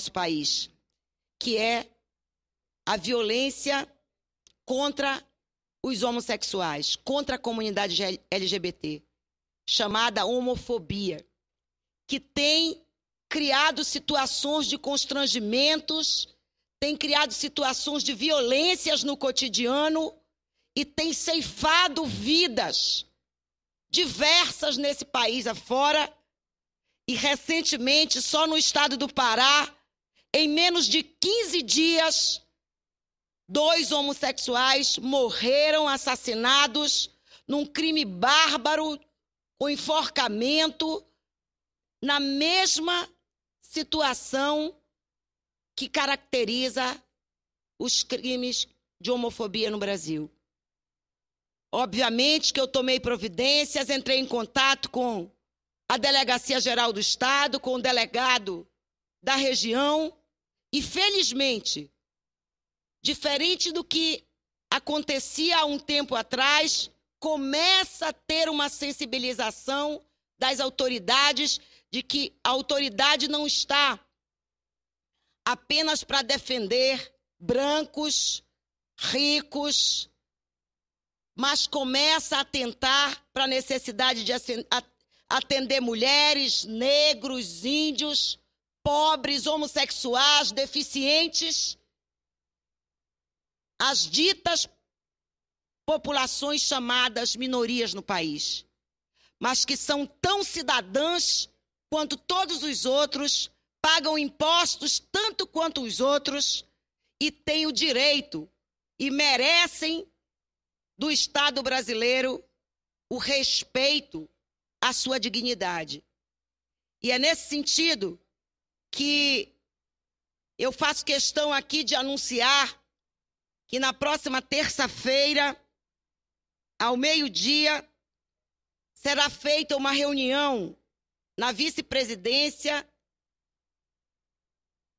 nosso país, que é a violência contra os homossexuais, contra a comunidade LGBT, chamada homofobia, que tem criado situações de constrangimentos, tem criado situações de violências no cotidiano e tem ceifado vidas diversas nesse país afora. E recentemente, só no estado do Pará, em menos de 15 dias, dois homossexuais morreram assassinados num crime bárbaro, o um enforcamento, na mesma situação que caracteriza os crimes de homofobia no Brasil. Obviamente que eu tomei providências, entrei em contato com a Delegacia Geral do Estado, com o delegado da região, e felizmente, diferente do que acontecia há um tempo atrás, começa a ter uma sensibilização das autoridades de que a autoridade não está apenas para defender brancos, ricos, mas começa a tentar para a necessidade de atender mulheres, negros, índios, pobres, homossexuais, deficientes, as ditas populações chamadas minorias no país, mas que são tão cidadãs quanto todos os outros, pagam impostos tanto quanto os outros e têm o direito e merecem do Estado brasileiro o respeito à sua dignidade. E é nesse sentido que eu faço questão aqui de anunciar que na próxima terça-feira, ao meio-dia, será feita uma reunião na vice-presidência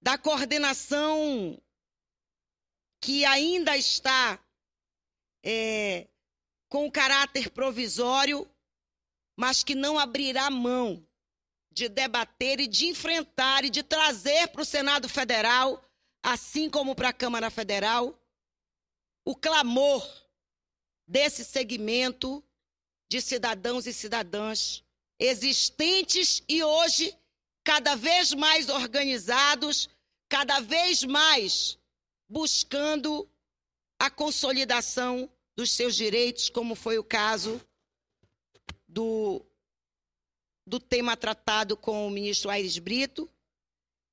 da coordenação que ainda está é, com caráter provisório, mas que não abrirá mão de debater e de enfrentar e de trazer para o Senado Federal, assim como para a Câmara Federal, o clamor desse segmento de cidadãos e cidadãs existentes e hoje cada vez mais organizados, cada vez mais buscando a consolidação dos seus direitos, como foi o caso do do tema tratado com o ministro Aires Brito,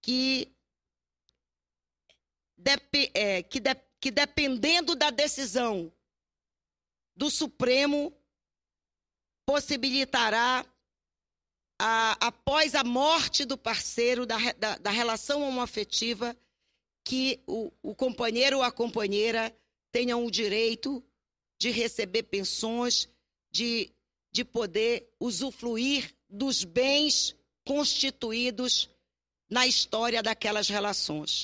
que, dep é, que, de que dependendo da decisão do Supremo, possibilitará, a, após a morte do parceiro, da, da, da relação homoafetiva, que o, o companheiro ou a companheira tenham o direito de receber pensões, de de poder usufruir dos bens constituídos na história daquelas relações.